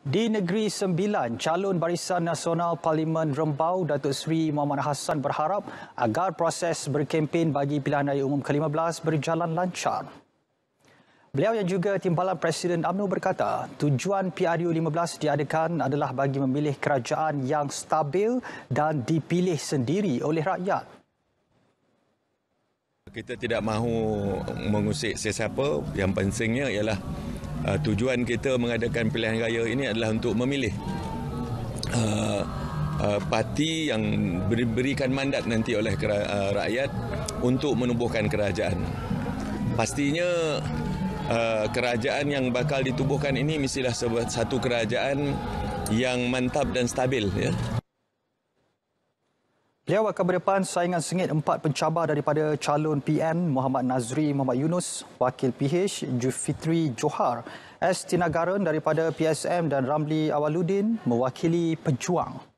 Di Negeri Sembilan, calon Barisan Nasional Parlimen Rembau Datuk Seri Muhammad Hassan berharap agar proses berkempen bagi pilihan raya umum ke-15 berjalan lancar. Beliau yang juga timbalan Presiden UMNO berkata, tujuan PRU15 diadakan adalah bagi memilih kerajaan yang stabil dan dipilih sendiri oleh rakyat. Kita tidak mahu mengusik sesiapa. Yang pentingnya ialah uh, tujuan kita mengadakan pilihan raya ini adalah untuk memilih uh, uh, parti yang diberikan mandat nanti oleh kera- uh, rakyat untuk menubuhkan kerajaan. Pastinya uh, kerajaan yang bakal ditubuhkan ini mestilah satu kerajaan yang mantap dan stabil ya Beliau akan berdepan saingan sengit empat pencabar daripada calon PN Muhammad Nazri Muhammad Yunus, Wakil PH Jufitri Johar, S. Tinagaran daripada PSM dan Ramli Awaludin mewakili pejuang.